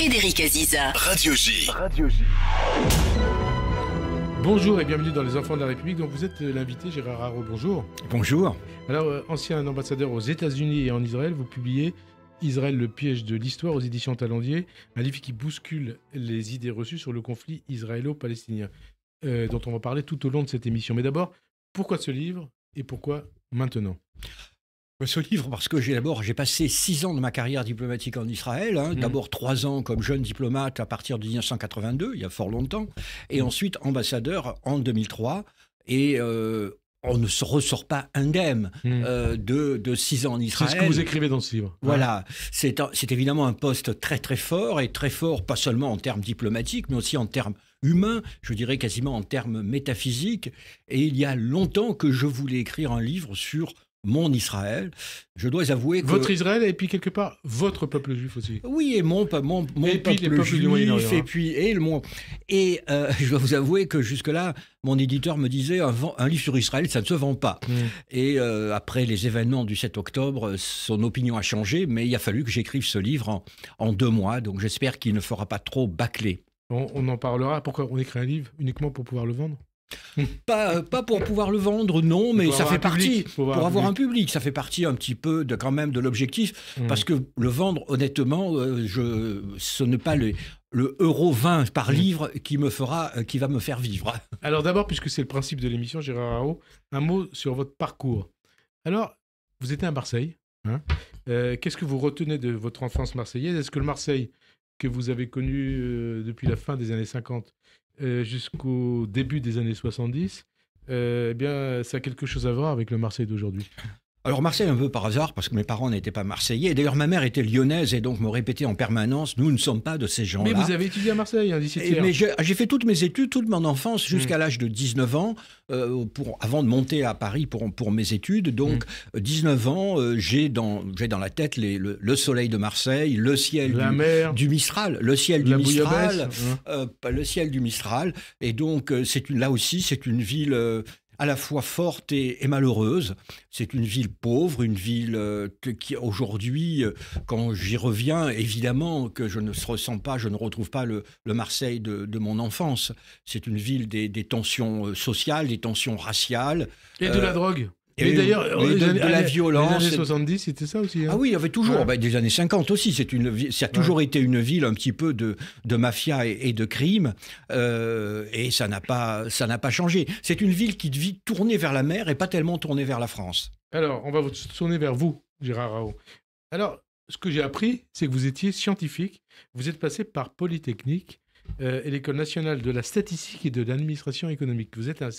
Frédéric Aziza. Radio J. Radio J. Bonjour et bienvenue dans Les Enfants de la République. Donc vous êtes l'invité Gérard Haro, bonjour. Bonjour. Alors, euh, ancien ambassadeur aux États-Unis et en Israël, vous publiez Israël, le piège de l'histoire aux éditions Talandier, un livre qui bouscule les idées reçues sur le conflit israélo-palestinien, euh, dont on va parler tout au long de cette émission. Mais d'abord, pourquoi ce livre et pourquoi maintenant ce livre, parce que j'ai d'abord, j'ai passé six ans de ma carrière diplomatique en Israël. Hein. Mmh. D'abord trois ans comme jeune diplomate à partir de 1982, il y a fort longtemps, et mmh. ensuite ambassadeur en 2003. Et euh, on ne se ressort pas indemne mmh. euh, de, de, six ans en Israël. C'est ce que vous écrivez dans ce livre. Voilà, c'est évidemment un poste très très fort, et très fort pas seulement en termes diplomatiques, mais aussi en termes humains, je dirais quasiment en termes métaphysiques. Et il y a longtemps que je voulais écrire un livre sur mon Israël. Je dois avouer que... Votre Israël et puis quelque part votre peuple juif aussi. Oui, et mon, peuple juif, hein. et puis et le Et euh, je dois vous avouer que jusque-là, mon éditeur me disait un, livre sur Israël, ça ne se vend pas. Mm. Et euh, après les événements du 7 octobre, son opinion a changé, mais il a fallu que j'écrive ce livre en, deux mois, donc j'espère qu'il ne fera pas trop bâcler. On, on en parlera. Pourquoi on écrit un livre uniquement pour pouvoir le vendre pas, euh, pas pour pouvoir le vendre, non, mais ça fait partie, pour, avoir, un, public. ça fait partie un petit peu de, quand même de l'objectif, mmh. parce que le vendre, honnêtement, euh, ce n'est pas le, le euro 20 par mmh. livre qui me fera, euh, qui va me faire vivre. Alors d'abord, puisque c'est le principe de l'émission, Gérard Rao, un mot sur votre parcours. Alors, vous étiez à Marseille. Hein, qu'est-ce que vous retenez de votre enfance marseillaise Est-ce que le Marseille que vous avez connu depuis la fin des années 50 euh, jusqu'au début des années 70, euh, eh bien, ça a quelque chose à voir avec le Marseille d'aujourd'hui. Alors Marseille un peu par hasard, parce que mes parents n'étaient pas marseillais. D'ailleurs, ma mère était lyonnaise et donc me répétait en permanence, nous ne sommes pas de ces gens-là. Mais vous avez étudié à Marseille, hein, d'ici Mais j'ai fait toutes mes études, toute mon enfance, hmm. jusqu'à l'âge de 19 ans, euh, pour, avant de monter à Paris pour, pour mes études. Donc, 19 hmm. euh, ans, euh, j'ai dans, dans la tête le, soleil de Marseille, le ciel du, Mistral, le ciel du Mistral, hein. le ciel du Mistral. Et donc, c'est là aussi, c'est une ville à la fois forte et, malheureuse. C'est une ville pauvre, une ville euh, qui aujourd'hui, euh, quand j'y reviens, évidemment que je ne ressens pas, je ne retrouve pas le, Marseille de, mon enfance. C'est une ville des, tensions euh, sociales, des tensions raciales. Et de la drogue et, d'ailleurs, euh, de, la violence. Les années 70, c'était ça aussi. Hein. Ah oui, il y avait toujours. Bah, des années 50 aussi. C'est une, ça a toujours été une ville un petit peu de, de mafia et, de crime. Euh, et ça n'a pas, ça n'a pas changé. C'est une ville qui vit tournée vers la mer et pas tellement tournée vers la France. Alors, on va vous tourner vers vous, Gérard Rao. Alors, ce que j'ai appris, c'est que vous étiez scientifique. Vous êtes passé par Polytechnique euh, et l'École nationale de la statistique et de l'administration économique. Vous êtes un,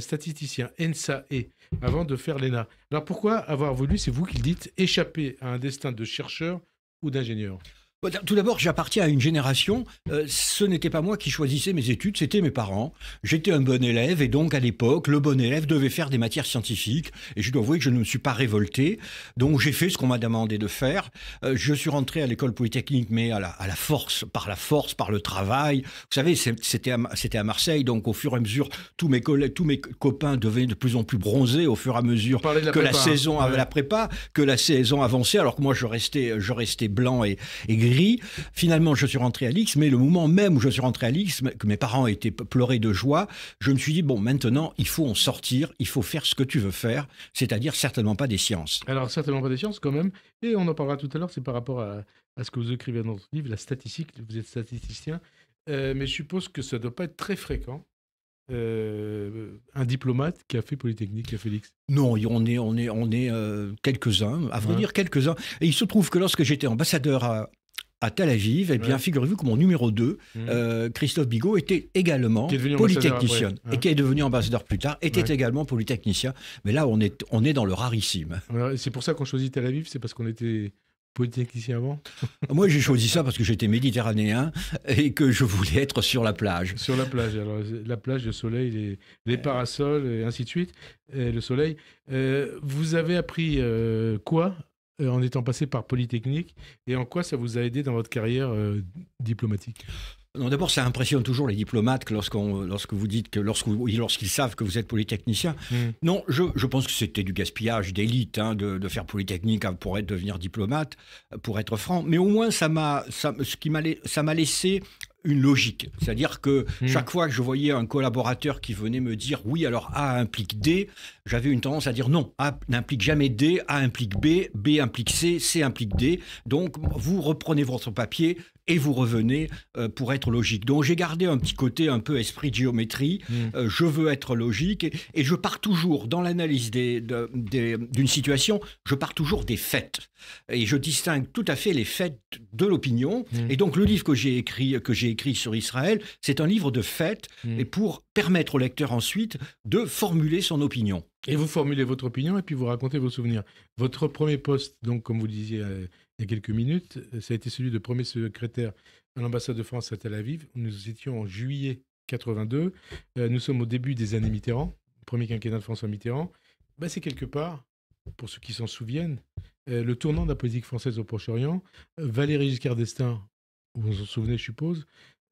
statisticien, NSAE, avant de faire l'ENA. Alors pourquoi avoir voulu, c'est vous qui le dites, échapper à un destin de chercheur ou d'ingénieur bah, tout d'abord, j'appartiens à une génération. Euh, ce n'était pas moi qui choisissais mes études, c'était mes parents. J'étais un bon élève et donc à l'époque, le bon élève devait faire des matières scientifiques. Et je dois avouer que je ne me suis pas révolté. Donc j'ai fait ce qu'on m'a demandé de faire. Euh, je suis rentré à l'école polytechnique, mais à la, à la, force, par la force, par le travail. Vous savez, c'était à, à Marseille, donc au fur et à mesure, tous mes collègues, tous mes copains devenaient de plus en plus bronzés au fur et à mesure que la hein. saison, la prépa, que la saison avançait, alors que moi je restais, je restais blanc et, et gris Finalement, je suis rentré à Lix, mais le moment même où je suis rentré à Lix, que mes parents étaient pleurés de joie, je me suis dit, bon, maintenant, il faut en sortir, il faut faire ce que tu veux faire, c'est-à-dire certainement pas des sciences. Alors, certainement pas des sciences quand même, et on en parlera tout à l'heure, c'est par rapport à, ce que vous écrivez dans votre livre, la statistique, vous êtes statisticien, euh, mais je suppose que ça ne doit pas être très fréquent. Euh, un diplomate qui a fait Polytechnique, qui a fait Non, on est, on est, on est euh, quelques-uns, à vrai dire quelques-uns. Et il se trouve que lorsque j'étais ambassadeur à, à Tel Aviv, et eh bien, figurez-vous que mon numéro 2, mm. euh, Christophe Bigot, était également polytechnicien et qui est devenu ambassadeur plus tard, était également polytechnicien. Mais là, on est, on est dans le rarissime. C'est pour ça qu'on choisit Tel Aviv, c'est parce qu'on était polytechnicien avant Moi, j'ai choisi ça parce que j'étais méditerranéen et que je voulais être sur la plage. Sur la plage, alors la plage, le soleil, les, euh. parasols et ainsi de suite, le soleil. Euh, vous avez appris quoi euh, en étant passé par Polytechnique et en quoi ça vous a aidé dans votre carrière euh, diplomatique d'abord, ça impressionne toujours les diplomates lorsqu'on, lorsque vous dites que lorsqu'ils savent que vous êtes polytechnicien. Mmh. Non, je, pense que c'était du gaspillage d'élite hein, de, faire polytechnique pour être, devenir diplomate, pour être franc. Mais au moins, ça m'a, ce qui ça m'a laissé une logique. C'est-à-dire que hmm. chaque fois que je voyais un collaborateur qui venait me dire oui, alors A implique D, j'avais une tendance à dire non, A n'implique jamais D, A implique B, B implique C, C implique D. Donc vous reprenez votre papier, et vous revenez euh, pour être logique. Donc j'ai gardé un petit côté un peu esprit de géométrie, mm. euh, je veux être logique, et, je pars toujours dans l'analyse d'une situation, je pars toujours des faits. Et je distingue tout à fait les faits de l'opinion. Mm. Et donc le livre que j'ai écrit, que j'ai écrit sur Israël, c'est un livre de faits, mm. et pour permettre au lecteur ensuite de formuler son opinion. Et vous formulez votre opinion et puis vous racontez vos souvenirs. Votre premier poste, donc comme vous disiez, euh, il y a quelques minutes, euh, ça a été celui de premier secrétaire à l'ambassade de France à Tel Aviv. Nous étions en juillet 82. Euh, nous sommes au début des années Mitterrand, premier quinquennat de François Mitterrand. Ben, c'est quelque part, pour ceux qui s'en souviennent, euh, le tournant de la politique française au Proche-Orient. Valéry Giscard d'Estaing, vous vous en souvenez, je suppose,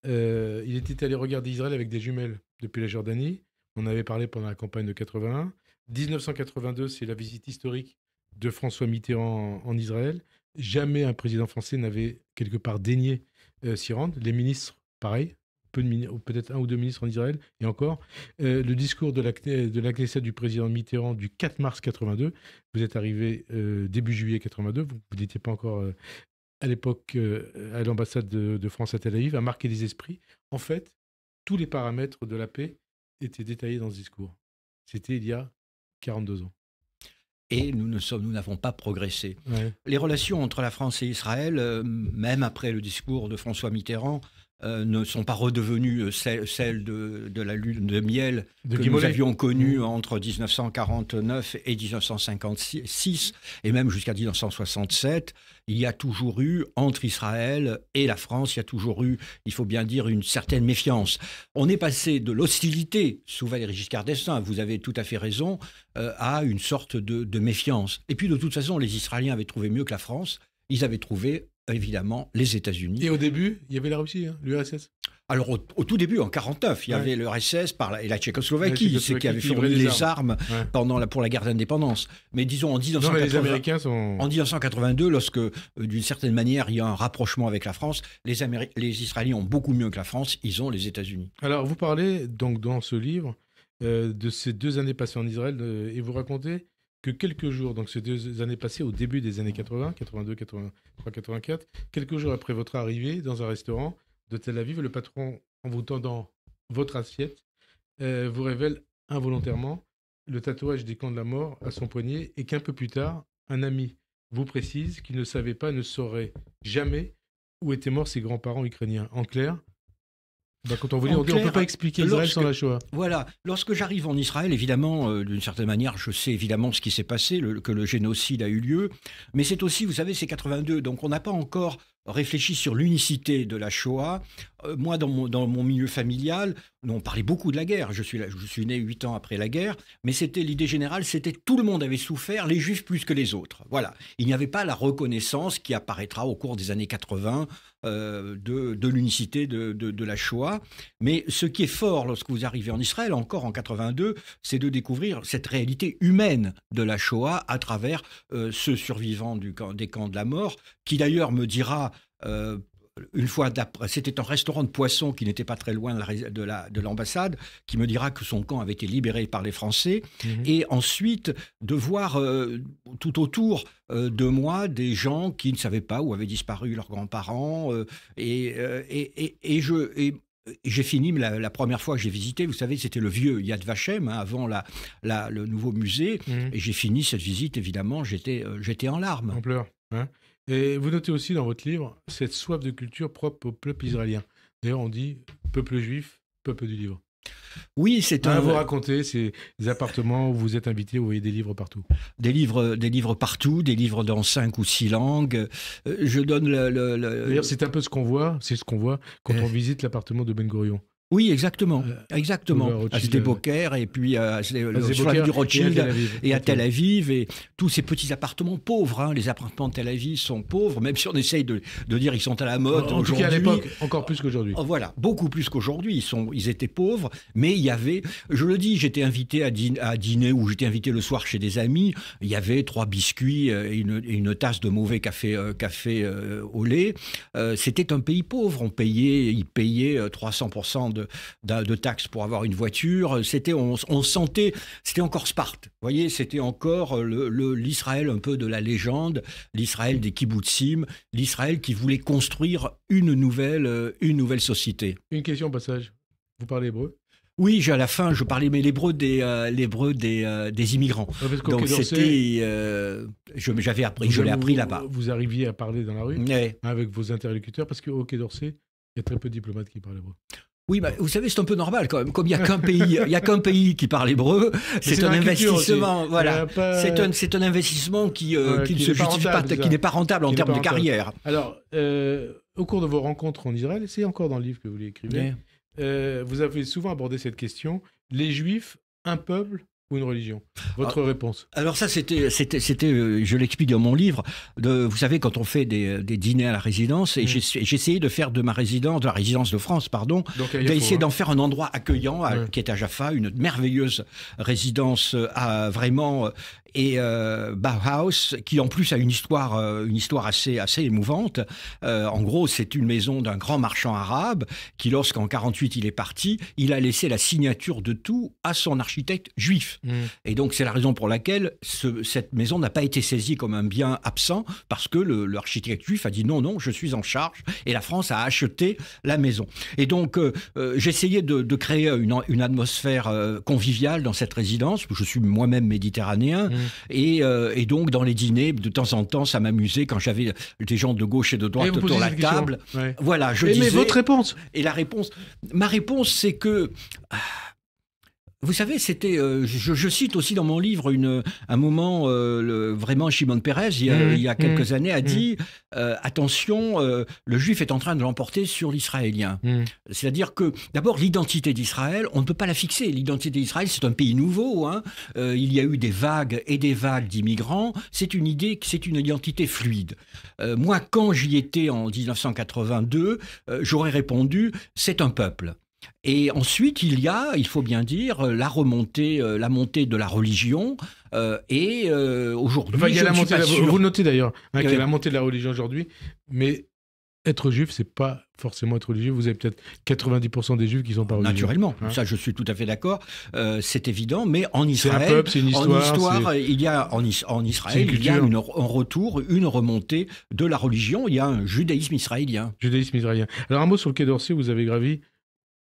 il était allé regarder Israël avec des jumelles depuis la Jordanie. On avait parlé pendant la campagne de 81. 1982, c'est la visite historique de François Mitterrand en Israël. Jamais un président français n'avait quelque part daigné euh, s'y rendre. Les ministres, pareil. Peu peut-être un ou deux ministres en Israël, et encore. Euh, le discours de la, de la Knesset du président Mitterrand du 4 mars 82, vous êtes arrivé euh, début juillet 82, vous, n'étiez pas encore à l'époque à l'ambassade de, de, France à Tel Aviv, a marqué les esprits. En fait, tous les paramètres de la paix étaient détaillés dans ce discours. C'était il y a 42 ans et nous nous n'avons pas progressé. Les relations entre la France et Israël, euh, même après le discours de François Mitterrand, euh, ne sont pas redevenues euh, celles, de, la lune de miel que nous avions connue mmh. entre 1949 et 1956, et même jusqu'à 1967. Il y a toujours eu, entre Israël et la France, il y a toujours eu, il faut bien dire, une certaine méfiance. On est passé de l'hostilité sous Valéry Giscard d'Estaing, vous avez tout à fait raison, euh, à une sorte de méfiance. Et puis de toute façon, les Israéliens avaient trouvé mieux que la France, ils avaient trouvé évidemment les États-Unis. Et au début, il y avait la Russie, hein, l'URSS alors, au, tout début, en 49, il y avait l'URSS et la Tchécoslovaquie, c'est qui avait fourni les armes, pendant pour la guerre d'indépendance. Mais disons, en, 1982, lorsque, euh, d'une certaine manière, il y a un rapprochement avec la France, les, les Israéliens ont beaucoup mieux que la France, ils ont les États-Unis. Alors, vous parlez donc dans ce livre euh, de ces deux années passées en Israël euh, et vous racontez que quelques jours, donc ces deux années passées, au début des années 80, 82, 83, 84, quelques jours après votre arrivée dans un restaurant de Tel Aviv, le patron, en vous tendant votre assiette, euh, vous révèle involontairement le tatouage des camps de la mort à son poignet et qu'un peu plus tard, un ami vous précise qu'il ne savait pas, ne saurait jamais où étaient morts ses grands-parents ukrainiens. En clair, bah, quand on vous peut pas expliquer Israël sans la Shoah. Voilà. Lorsque j'arrive en Israël, évidemment, euh, d'une certaine manière, je sais évidemment ce qui s'est passé, que le génocide a eu lieu. Mais c'est aussi, vous savez, c'est 82, donc on n'a pas encore Réfléchis sur l'unicité de la Shoah. Euh, moi, dans mon, dans mon, milieu familial, on parlait beaucoup de la guerre. Je suis, je suis né huit ans après la guerre, mais c'était l'idée générale, c'était tout le monde avait souffert, les juifs plus que les autres. Voilà. Il n'y avait pas la reconnaissance qui apparaîtra au cours des années 80 euh, de, de l'unicité de, de, la Shoah. Mais ce qui est fort lorsque vous arrivez en Israël, encore en 82, c'est de découvrir cette réalité humaine de la Shoah à travers euh, ce survivant du des camps de la mort, qui d'ailleurs me dira euh, une fois c'était un restaurant de poissons qui n'était pas très loin de l'ambassade, qui me dira que son camp avait été libéré par les Français. Mhm. Et ensuite, de voir euh, tout autour euh, de moi des gens qui ne savaient pas où avaient disparu leurs grands-parents. et, je. j'ai fini la, première fois que j'ai visité, vous savez, c'était le vieux Yad Vashem, hein, avant le nouveau musée. Mhm. Et j'ai fini cette visite, évidemment, j'étais j'étais en larmes. En pleurs. Hein. Et vous notez aussi dans votre livre cette soif de culture propre au peuple israélien. D'ailleurs, on dit peuple juif, peuple du livre. Oui, c'est un. vous racontez ces appartements où vous êtes invité, où vous voyez des livres partout. Des livres, des livres partout, des livres dans cinq ou six langues. Euh, je donne le. D'ailleurs, c'est un peu ce qu'on voit, c'est ce qu'on voit quand euh. on visite l'appartement de Ben Gurion. Oui, exactement. Euh, exactement. À Zdeboker, euh, euh, et puis à, du Rothschild et à Tel Aviv. Et tous ces petits appartements pauvres. Hein. Les appartements de Tel Aviv sont pauvres, même si on essaye de, dire ils sont à la mode. En, tout cas, à l'époque, encore plus qu'aujourd'hui. Oh, voilà, beaucoup plus qu'aujourd'hui. Ils, ils étaient pauvres, mais il y avait, je le dis, j'étais invité à dîner, à dîner ou j'étais invité le soir chez des amis. Il y avait trois biscuits et une, tasse de mauvais café, café au lait. C'était un pays pauvre. On payait, ils payaient 300% de de, taxes pour avoir une voiture. C'était, on, sentait, c'était encore Sparte. Vous voyez, c'était encore l'Israël un peu de la légende, l'Israël des kibbutzim, l'Israël qui voulait construire une nouvelle, euh, une nouvelle société. Une question au passage. Vous parlez hébreu oui, à la fin, je parlais, mais l'hébreu des, euh, l'hébreu des, euh, immigrants. Donc c'était, je j'avais appris, je l'ai appris là-bas. Vous arriviez à parler dans la rue avec vos interlocuteurs, parce qu'au Quai d'Orsay, il y a très peu de diplomates qui parlent hébreu. Oui, bah, vous savez, c'est un peu normal quand même. Comme il n'y a qu'un pays, il y a qu'un pays qui parle hébreu, c'est un investissement. Voilà, c'est c'est un investissement qui, euh, ne se justifie pas, qui n'est pas rentable en termes de carrière. Alors, euh, au cours de vos rencontres en Israël, c'est encore dans le livre que vous l'écrivez. Euh, vous avez souvent abordé cette question. Les Juifs, un peuple, ou une religion Votre ah. réponse Alors ça, c'était, c'était, c'était euh, je l'explique dans mon livre, de, vous savez, quand on fait des, euh, dîners à la résidence, et mm. j'ai, essayé de faire de ma résidence, de la résidence de France, pardon, Donc, d'essayer hein. d'en faire un endroit accueillant, mm. qui est à Jaffa, une merveilleuse résidence euh, à, vraiment et euh, Bauhaus, qui en plus a une histoire, euh, une histoire assez, assez émouvante. Euh, en gros, c'est une maison d'un grand marchand arabe qui, lorsqu'en 48 il est parti, il a laissé la signature de tout à son architecte juif. Mm. Et donc, c'est la raison pour laquelle cette maison n'a pas été saisie comme un bien absent, parce que l'architecte juif a dit non, non, je suis en charge, et la France a acheté la maison. Et donc, j'essayais de, créer une, atmosphère conviviale dans cette résidence, où je suis moi-même méditerranéen. Mm. Mm. Euh, et, donc, dans les dîners, de temps en temps, ça m'amusait quand j'avais des gens de gauche et de droite autour de la table. Voilà, je disais... Mais votre réponse Et la réponse... Ma réponse, c'est que... Ah, vous savez, c'était, euh, je, cite aussi dans mon livre un moment, euh, vraiment, Shimon Peres, il y a, mmh, mmh, quelques années, a mmh. dit euh, attention, le juif est en train de l'emporter sur l'israélien. C'est-à-dire que, d'abord, l'identité d'Israël, on ne peut pas la fixer. L'identité d'Israël, c'est un pays nouveau. Hein. il y a eu des vagues et des vagues d'immigrants. C'est une idée, c'est une identité fluide. moi, quand j'y étais en 1982, j'aurais répondu c'est un peuple. Et ensuite, il y a, il faut bien dire, euh, la remontée, euh, la montée de la religion. Euh, et aujourd'hui, enfin, vous notez d'ailleurs il y a hein, la montée de la religion aujourd'hui, mais être juif, c'est pas forcément être religieux. Vous avez peut-être 90% des juifs qui sont pas religieux. Naturellement, hein. ça je suis tout à fait d'accord. c'est évident, mais en Israël, un une histoire, en histoire il y a en, Israël, il y a en retour une remontée de la religion. Il y a un judaïsme israélien. Judaïsme israélien. Alors un mot sur le Quai d'Orsay, vous avez gravi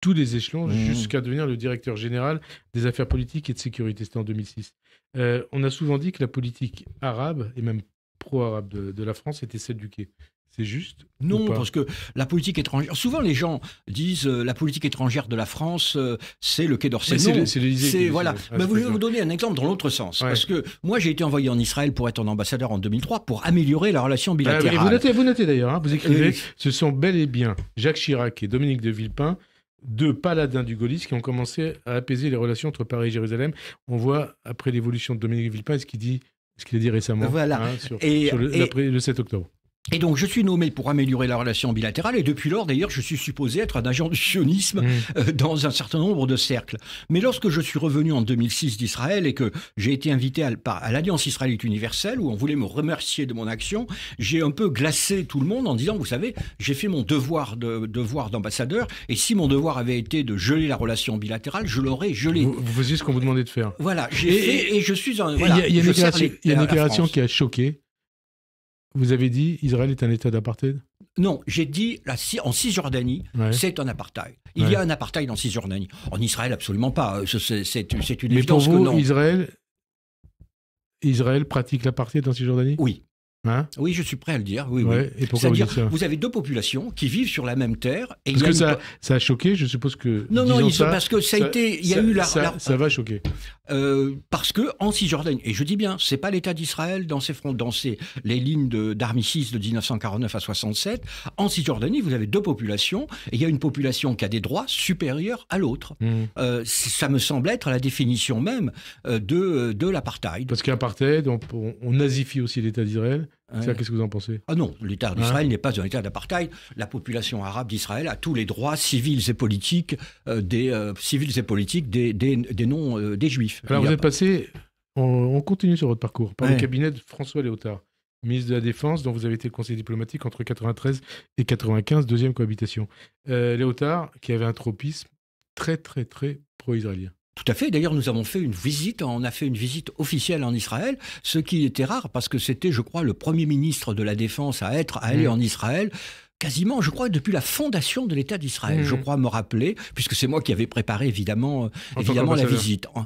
tous les échelons mmh. jusqu'à devenir le directeur général des affaires politiques et de sécurité. C'était en 2006. Euh, on a souvent dit que la politique arabe et même pro-arabe de, la France était celle du quai. C'est juste Non, parce que la politique étrangère. Souvent, les gens disent euh, la politique étrangère de la France, euh, c'est le Quai d'Orsay. c'est voilà. Mais ah, bah, vous, je vais vous donner un exemple dans l'autre sens, parce que moi, j'ai été envoyé en Israël pour être en ambassadeur en 2003 pour améliorer la relation ah bilatérale. vous notez, d'ailleurs, hein. vous écrivez, ce sont bel et bien Jacques Chirac et Dominique de Villepin deux paladins du gaullisme qui ont commencé à apaiser les relations entre Paris et Jérusalem. On voit, après l'évolution de Dominique Villepin, ce qu'il dit ce qu'il a dit récemment voilà. Hein, le, le, 7 octobre. Et donc, je suis nommé pour améliorer la relation bilatérale, et depuis lors, d'ailleurs, je suis supposé être un agent du sionisme mm. euh, dans un certain nombre de cercles. Mais lorsque je suis revenu en 2006 d'Israël et que j'ai été invité à, l'Alliance israélite universelle, où on voulait me remercier de mon action, j'ai un peu glacé tout le monde en disant, vous savez, j'ai fait mon devoir de, devoir d'ambassadeur, et si mon devoir avait été de geler la relation bilatérale, je l'aurais gelé. Vous, faisiez ce qu'on vous demandait de faire. Voilà, et, je suis un... il y a une déclaration qui a choqué vous avez dit Israël est un État d'apartheid Non, j'ai dit en Cisjordanie, c'est un apartheid. Il y a un apartheid en Cisjordanie. En Israël, absolument pas. Euh, c'est une Mais pour vous, que non. Israël, Israël pratique l'apartheid en Cisjordanie Oui. Hein oui, je suis prêt à le dire. Oui, vous, avez deux populations qui vivent sur la même terre. Et parce que ça, a choqué, je suppose que. Non, non, parce que ça, a été, il y a eu la. Ça, va choquer. Euh, parce que en Cisjordanie, et je dis bien, c'est pas l'État d'Israël dans ses fronts, dans ses, les lignes d'armistice de, 1949 à 67. En Cisjordanie, vous avez deux populations et il y a une population qui a des droits supérieurs à l'autre. Mmh. Euh, ça me semble être la définition même euh, de de l'apartheid. Parce qu'apartheid, on, nazifie aussi l'État d'Israël. Qu'est-ce que vous en pensez Ah non, l'État d'Israël n'est pas un État d'apartheid. La population arabe d'Israël a tous les droits civils et politiques euh, des euh, civils et politiques des, des, non euh, des juifs. Alors vous êtes passé, on, continue sur votre parcours par le cabinet de François Léotard, ministre de la Défense, dont vous avez été le conseiller diplomatique entre 93 et 95, deuxième cohabitation. Léotard, qui avait un tropisme très très très pro-israélien. Tout à fait. D'ailleurs, nous avons fait une visite, on a fait une visite officielle en Israël, ce qui était rare parce que c'était, je crois, le premier ministre de la Défense à être allé mm. en Israël quasiment, je crois, depuis la fondation de l'État d'Israël. Mmh. Je crois me rappeler, puisque c'est moi qui avais préparé évidemment, évidemment la visite. En,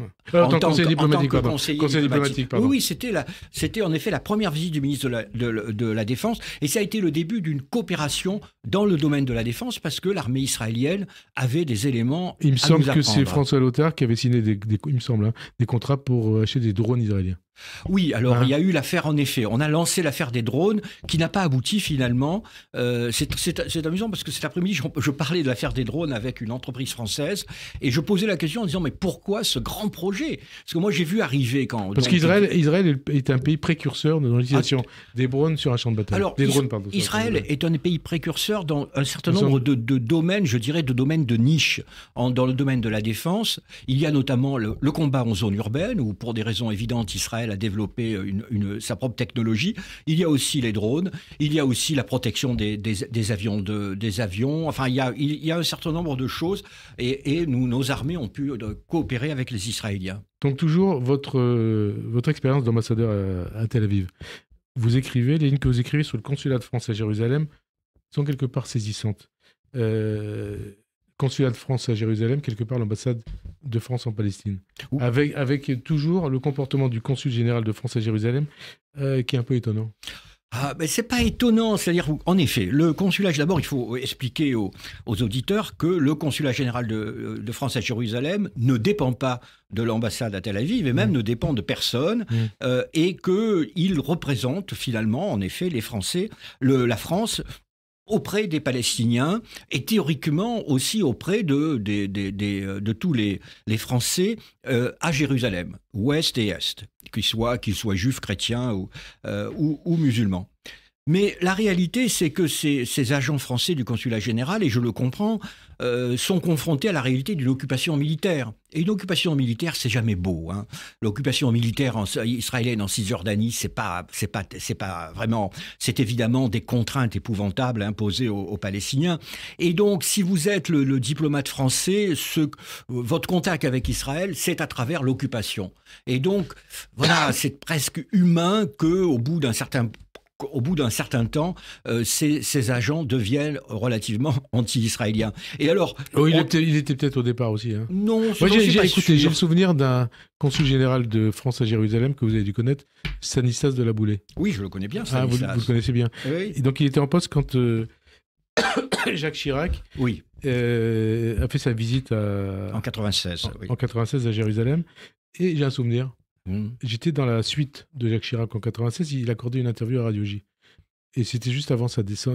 tant, que, conseiller, diplomatique. oui, c'était, la, c'était en effet la première visite du ministre de la, Défense, et ça a été le début d'une coopération dans le domaine de la défense, parce que l'armée israélienne avait des éléments. Il me semble que c'est François Lothar qui avait signé des, il me semble, hein, des contrats pour euh, acheter des drones israéliens. Oui, alors il y a hein. eu l'affaire en effet. On a lancé l'affaire des drones qui n'a pas abouti finalement. Euh, c'est amusant parce que cet après-midi, je, parlais de l'affaire des drones avec une entreprise française et je posais la question en disant mais pourquoi ce grand projet Parce que moi j'ai vu arriver quand... Parce qu'Israël Israël est un pays précurseur dans l'utilisation ah, des drones sur un champ de bataille. Alors, Israël est un pays précurseur dans un certain nombre de, domaines, je dirais de domaines de niche. dans le domaine de la défense, il y a notamment le, le combat en zone urbaine où pour des raisons évidentes Israël a développé euh, une, sa propre technologie. Il y a aussi les drones, il y a aussi la protection des, des, avions, de, des avions. Enfin, il y, a, il y a un certain nombre de choses et, et nous, nos armées ont pu euh, coopérer avec les Israéliens. Donc toujours votre, euh, votre expérience d'ambassadeur à, Tel Aviv. Vous écrivez, les lignes que vous écrivez sur le consulat de France à Jérusalem sont quelque part saisissantes. Euh, consulat de France à Jérusalem, quelque part l'ambassade de France en Palestine. Avec, avec toujours le comportement du consul général de France à Jérusalem, euh, qui est un peu étonnant. Ah, n'est c'est pas étonnant, c'est-à-dire en effet, le consulat. D'abord, il faut expliquer aux, auditeurs que le consulat général de, de, France à Jérusalem ne dépend pas de l'ambassade à Tel Aviv et même mm. ne dépend de personne, mm. euh, et que il représente finalement, en effet, les Français, le, la France auprès des Palestiniens et théoriquement aussi auprès de, euh, tous les, les Français euh, à Jérusalem, ouest et est, qu'ils soient, qu'ils soient juifs, chrétiens ou, euh, ou musulmans. Mais la réalité, c'est que ces, agents français du consulat général, et je le comprends, euh, sont confrontés à la réalité d'une occupation militaire. Et une occupation militaire, c'est jamais beau. Hein. L'occupation militaire en, israélienne en Cisjordanie, c'est pas, c'est pas, c'est pas vraiment. C'est évidemment des contraintes épouvantables imposées aux, Palestiniens. Et donc, si vous êtes le, diplomate français, ce, votre contact avec Israël, c'est à travers l'occupation. Et donc, voilà, c'est presque humain que, au bout d'un certain au bout d'un certain temps, euh, ces, agents deviennent relativement anti-israéliens. Et alors, oh, il, était, peut-être au départ aussi. Hein. Non, j'ai, écoutez, j'ai le souvenir d'un consul général de France à Jérusalem que vous avez dû connaître, Stanislas de la boulée Oui, je le connais bien. Ah, vous, le connaissez bien. donc il était en poste quand euh, Jacques Chirac. Oui. Euh, a fait sa visite en 96. en 96 à Jérusalem. Et j'ai un souvenir Hmm. J'étais dans la suite de Jacques Chirac en 96. Il accordait une interview à Radio J. Et c'était juste avant sa, visite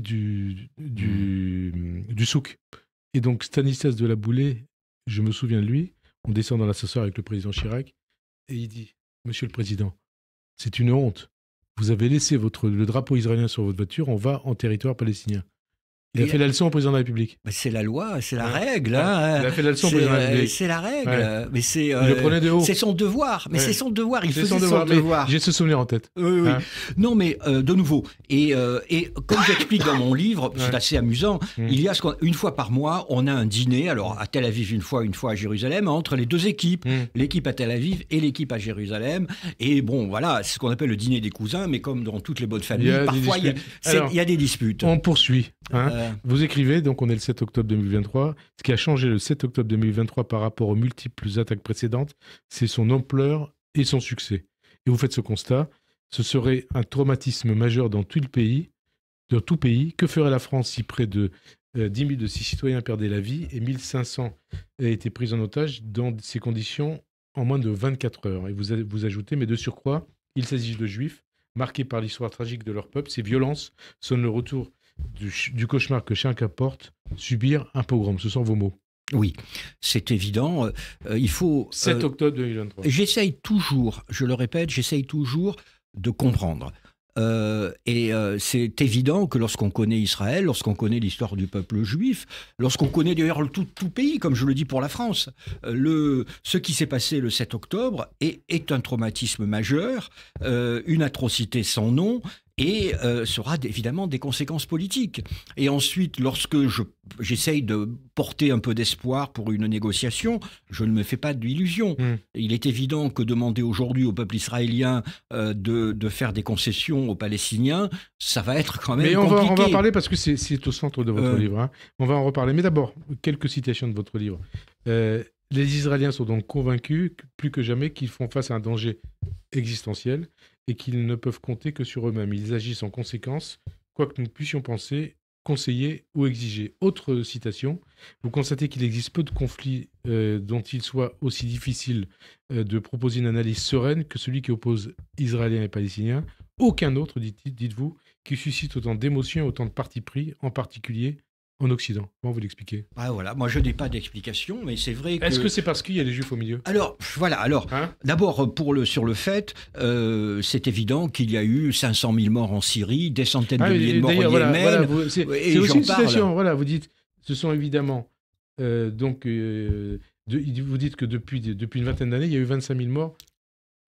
hmm. du, du, souk. Et donc, Stanislas de la Boulay, je me souviens de lui. On descend dans l'ascenseur avec le président Chirac. Et il dit Monsieur le président, c'est une honte. Vous avez laissé votre, le drapeau israélien sur votre voiture. On va en territoire palestinien. Hein. Il a fait la leçon au président de la République. C'est la loi, c'est la règle. Il a fait la leçon au président de la République. C'est la règle. Mais c'est, il le euh, prenait de haut. C'est son devoir. Mais c'est son devoir. Il faisait son devoir. J'ai ce souvenir en tête. Oui, oui. Hein. Non, mais euh, de nouveau. Et, euh, et comme j'explique dans mon livre, c'est assez amusant. Mmh. Il y a une fois par mois, on a un dîner. Alors à Tel Aviv une fois, une fois à Jérusalem, entre les deux équipes, mmh. l'équipe à Tel Aviv et l'équipe à Jérusalem. Et bon, voilà, c'est ce qu'on appelle le dîner des cousins. Mais comme dans toutes les bonnes familles, parfois il y, a, des disputes. On poursuit. Hein. Vous écrivez, donc on est le 7 octobre 2023. Ce qui a changé le 7 octobre 2023 par rapport aux multiples attaques précédentes, c'est son ampleur et son succès. Et vous faites ce constat. Ce serait un traumatisme majeur dans tout le pays. Dans tout pays. Que ferait la France si près de 10 euh, 000 de ses citoyens perdaient la vie et 500 étaient pris en otage dans ces conditions en moins de 24 heures. Et vous, vous ajoutez, mais de surcroît, il s'agit de juifs marqués par l'histoire tragique de leur peuple. Ces violences sonnent le retour du, cauchemar que chacun porte, subir un pogrom. Ce sont vos mots. Oui, c'est évident. Euh, il faut. 7 euh, octobre 2023. J'essaye toujours, je le répète, j'essaye toujours de comprendre. Euh, et c'est évident que lorsqu'on connaît Israël, lorsqu'on connaît l'histoire du peuple juif, lorsqu'on connaît d'ailleurs tout, tout, pays, comme je le dis pour la France, le, ce qui s'est passé le 7 octobre est un traumatisme majeur, une atrocité sans nom, et euh, sera évidemment des conséquences politiques. Et ensuite, lorsque je, j'essaye de porter un peu d'espoir pour une négociation, je ne me fais pas d'illusions. Hmm. Il est évident que demander aujourd'hui au peuple israélien euh, de, de, faire des concessions aux Palestiniens, ça va être quand même on compliqué. Va, on va en reparler parce que c'est, au centre de votre euh. livre. Hein. On va en reparler. Mais d'abord, quelques citations de votre livre. Euh, les Israéliens sont donc convaincus, plus que jamais, qu'ils font face à un danger existentiel et qu'ils ne peuvent compter que sur eux-mêmes. Ils agissent en conséquence, quoi que nous puissions penser, conseiller ou exiger. Autre citation, vous constatez qu'il existe peu de conflits euh, dont il soit aussi difficile euh, de proposer une analyse sereine que celui qui oppose Israéliens et Palestiniens. Aucun autre, dites-vous, qui suscite autant d'émotions, autant de partis pris, en particulier en Occident Comment vous l'expliquez ah, voilà. Moi, je n'ai pas d'explication, mais c'est vrai que... Est-ce que c'est parce qu'il y a des Juifs au milieu Alors, voilà. Alors, hein d'abord, pour le, sur le fait, euh, c'est évident qu'il y a eu 500 000 morts en Syrie, des centaines de ah, milliers de morts au Yémen. c'est, aussi une vous dites, ce sont évidemment... Euh, donc, euh, vous dites que depuis, depuis une vingtaine d'années, il y a eu 25 000 morts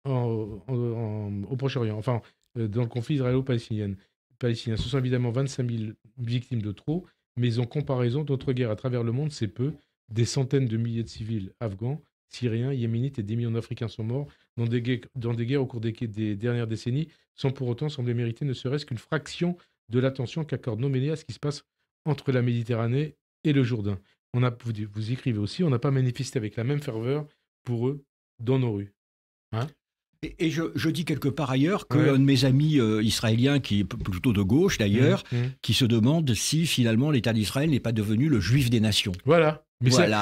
au Proche-Orient, enfin, dans le conflit israélo-palestinien. Palestinien. Ce sont évidemment 25 000 victimes de trop mais en comparaison d'autres guerres à travers le monde, c'est peu. Des centaines de milliers de civils afghans, syriens, yéménites et des millions d'Africains sont morts dans des, guerres, au cours des, dernières décennies, sans pour autant sembler mériter ne serait-ce qu'une fraction de l'attention qu'accorde médias à ce qui se passe entre la Méditerranée et le Jourdain. On a, vous, vous écrivez aussi, on n'a pas manifesté avec la même ferveur pour eux dans nos rues. Hein et, je, dis quelque part ailleurs que de mes amis euh, israéliens, qui est plutôt de gauche d'ailleurs, mmh, mmh. qui se demande si finalement l'État d'Israël n'est pas devenu le juif des nations. Voilà.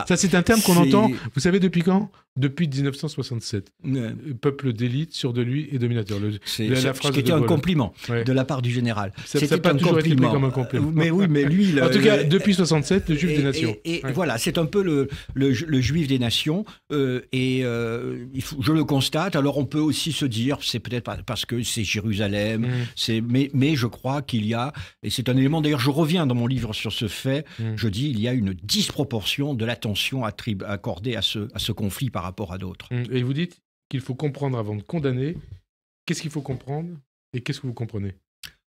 ça c'est un terme qu'on entend, vous savez depuis quand depuis 1967. Euh, peuple d'élite, sur de lui et dominateur. C'est un compliment de la part du général. Ça pas un toujours compliment. comme un compliment. Mais oui, mais lui... en tout cas, depuis 67, le Juif des Nations. Et, voilà, c'est un peu le, le, Juif des Nations. Euh, et euh, il faut, je le constate. Alors, on peut aussi se dire, c'est peut-être parce que c'est Jérusalem, mm. c'est mais, mais je crois qu'il y a, et c'est un élément, d'ailleurs, je reviens dans mon livre sur ce fait, mm. je dis, il y a une disproportion de l'attention accordée à ce, à ce conflit par rapport à d'autres. Hum, et vous dites qu'il faut comprendre avant de condamner. Qu'est-ce qu'il faut comprendre et qu'est-ce que vous comprenez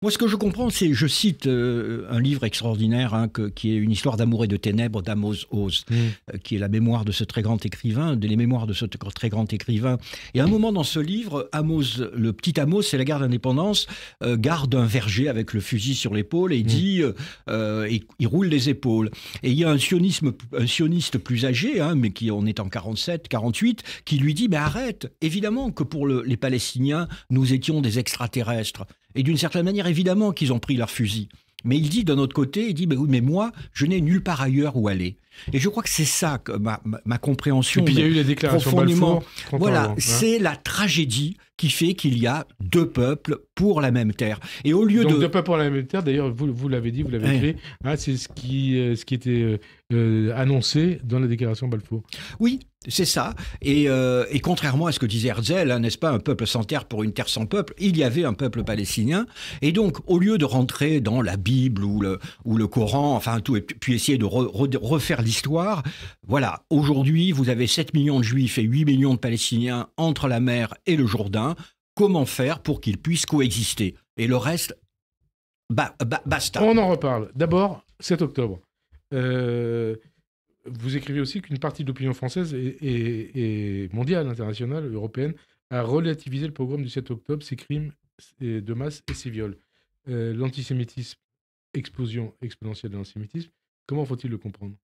moi, ce que je comprends, c'est, je cite euh, un livre extraordinaire hein, qui est Une histoire d'amour et de ténèbres d'Amos Oz, mm. euh, qui est la mémoire de ce très grand écrivain, des mémoires de ce très grand écrivain. Et à un moment dans ce livre, Amos, le petit Amos, c'est la guerre d'indépendance, euh, garde un verger avec le fusil sur l'épaule et mm. dit, il roule les épaules. Et il y a un, sionisme, un sioniste plus âgé, hein, mais qui on est en 47, 48, qui lui dit, mais arrête, évidemment que pour les Palestiniens, nous étions des extraterrestres. Et d'une certaine manière, évidemment qu'ils ont pris leur fusil. Mais il dit d'un autre côté, il dit, mais bah oui, mais moi, je n'ai nulle part ailleurs où aller. Et je crois que c'est ça ma, compréhension. Et puis il y a eu la déclaration Voilà, hein. c'est la tragédie qui fait qu'il y a deux peuples pour la même terre. Et au lieu Donc, de... pas pour la même terre, d'ailleurs, vous, vous l'avez dit, vous l'avez dit, écrit, ah, c'est ce qui, euh, ce qui était euh, euh, annoncé dans la déclaration Balfour. Oui, c'est ça. Et, contrairement à ce que disait Herzl, hein, n'est-ce pas, un peuple sans terre pour une terre sans peuple, il y avait un peuple palestinien. Et donc, au lieu de rentrer dans la Bible ou le, ou le Coran, enfin tout, et puis essayer de refaire l'histoire, voilà, aujourd'hui, vous avez 7 millions de juifs et 8 millions de palestiniens entre la mer et le Jourdain comment faire pour qu'ils puissent coexister. Et le reste, bah, basta. On en reparle. D'abord, 7 octobre. Euh, vous écrivez aussi qu'une partie de l'opinion française et, mondiale, internationale, européenne, a relativisé le programme du 7 octobre, ses crimes de masse et ses viols. Euh, l'antisémitisme, explosion exponentielle de l'antisémitisme, comment faut-il le comprendre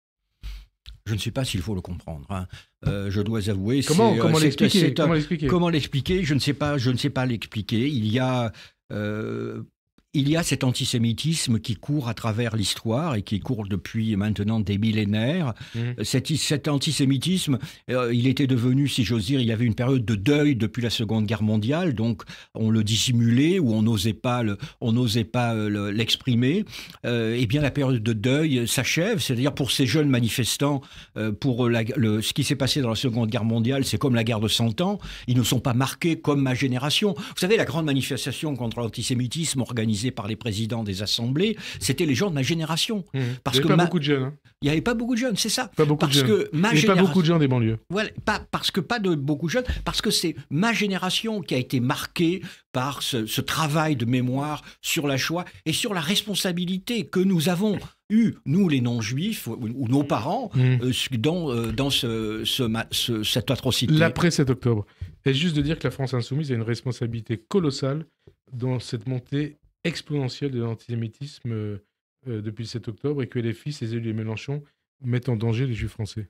je ne sais pas s'il faut le comprendre. Hein. Euh, je dois avouer. Euh, comment, l'expliquer Comment l'expliquer Je ne sais pas. Je ne sais pas l'expliquer. Il y a euh, il y a cet antisémitisme qui court à travers l'histoire et qui court depuis maintenant des millénaires. Mhm. Euh, cet, antisémitisme, euh, il était devenu, si j'ose dire, il y avait une période de deuil depuis la Seconde Guerre mondiale, donc on le dissimulait ou on n'osait pas euh, l'exprimer. eh bien, la période de deuil s'achève, c'est-à-dire pour ces jeunes manifestants, pour ce qui s'est passé dans la Seconde Guerre mondiale, c'est comme la guerre de 100 ans, ils ne sont pas marqués comme ma génération. Vous savez, la grande manifestation contre l'antisémitisme organisée par les présidents des assemblées, c'était les gens de ma génération. Mmh. Parce il n'y avait que pas beaucoup de jeunes. Hein. Il n'y avait pas beaucoup de jeunes, c'est ça. Pas beaucoup parce de jeunes. Que pas beaucoup de gens des banlieues. pas, parce que pas de beaucoup de jeunes, parce que c'est ma génération qui a été marquée par ce, travail de mémoire sur la Shoah et sur la responsabilité que nous avons eu, nous les non-juifs, ou, nos parents, mmh. euh, dans, euh, dans ce, cette atrocité. L'après 7 octobre. C'est juste de dire que la France insoumise a une responsabilité colossale dans cette montée exponentielle de l'antisémitisme euh, euh, depuis le 7 octobre et que les fils, les élus et Mélenchon mettent en danger les Juifs français